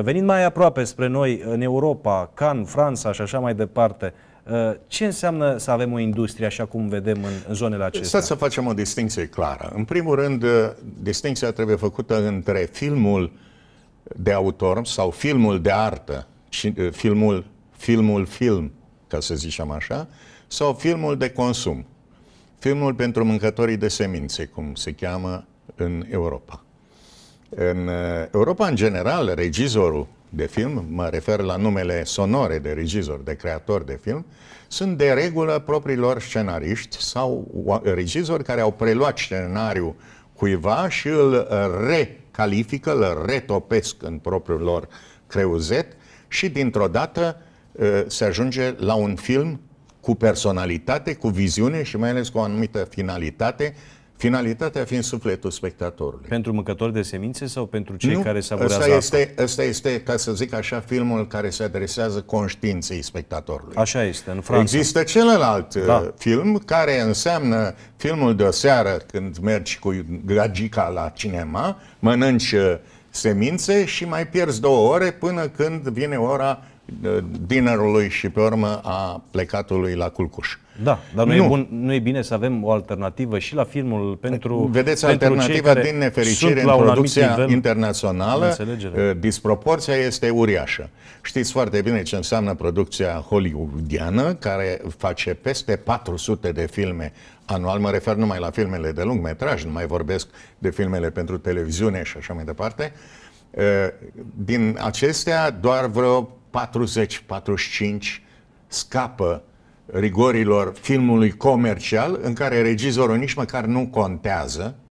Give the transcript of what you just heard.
Venind mai aproape spre noi, în Europa, Cannes, Franța și așa mai departe, uh, ce înseamnă să avem o industrie așa cum vedem în, zonele acestea? să facem o distinție clară. În primul rând, uh, distinția trebuie făcută între filmul de autor sau filmul de artă, uh, filmul, filmul film, ca să zicem așa, sau filmul de consum. Filmul pentru mâncătorii de semințe, cum se cheamă în Europa. În uh, Europa, în general, regizorul de film, mă refer la numele sonore de regizor, de creator de film, sunt de regulă propriilor scenariști sau regizori care au preluat scenariul cuiva și îl recalifică, îl retopesc în propriul lor creuzet și dintr-o dată uh, se ajunge la un film cu personalitate, cu viziune și mai ales cu o anumită finalitate Finalitatea fiind sufletul spectatorului. Pentru mâncători de semințe sau pentru cei nu, care savurează asta este, asta este, ca să zic așa, filmul care se adresează conștiinței spectatorului. Așa este, în Franța. Există celălalt da. Uh, film care înseamnă filmul de o seară când mergi cu gagica la cinema, mănânci uh, semințe și mai pierzi două ore până când vine ora uh, dinerului și pe urmă a plecatului la culcuș. Da, dar nu, nu. E, bun, nu e bine să avem o alternativă și la filmul pentru păi, Vedeți, pentru alternativa din nefericire în producția internațională, uh, disproporția este uriașă. Știți foarte bine ce înseamnă producția hollywoodiană, care face peste 400 de filme anual, mă refer numai la filmele de lung metraj, nu mai vorbesc de filmele pentru televiziune și așa mai departe. Uh, din acestea, doar vreo 40-45 scapă rigorilor filmului comercial în care regizorul nici măcar nu contează,